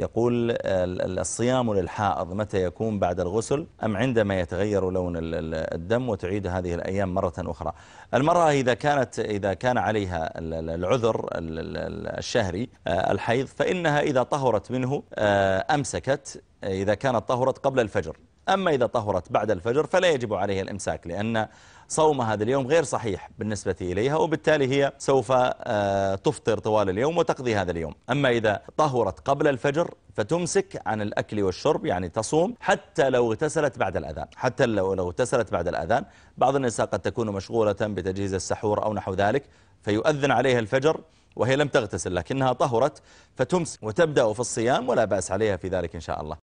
يقول الصيام للحائض متى يكون بعد الغسل أم عندما يتغير لون الدم وتعيد هذه الأيام مرة أخرى المرأة إذا كانت إذا كان عليها العذر الشهري آه، الحيض فإنها إذا طهرت منه آه، أمسكت إذا كانت طهرت قبل الفجر أما إذا طهرت بعد الفجر فلا يجب عليها الإمساك لأن صوم هذا اليوم غير صحيح بالنسبة إليها وبالتالي هي سوف آه، تفطر طوال اليوم وتقضي هذا اليوم أما إذا طهرت قبل الفجر فتمسك عن الأكل والشرب يعني تصوم حتى لو اغتسلت بعد الأذان حتى لو لو اغتسلت بعد الأذان بعض النساء قد تكون مشغولة بتجهيز السحور أو نحو ذلك فيؤذن عليها الفجر وهي لم تغتسل لكنها طهرت فتمسك وتبدأ في الصيام ولا بأس عليها في ذلك إن شاء الله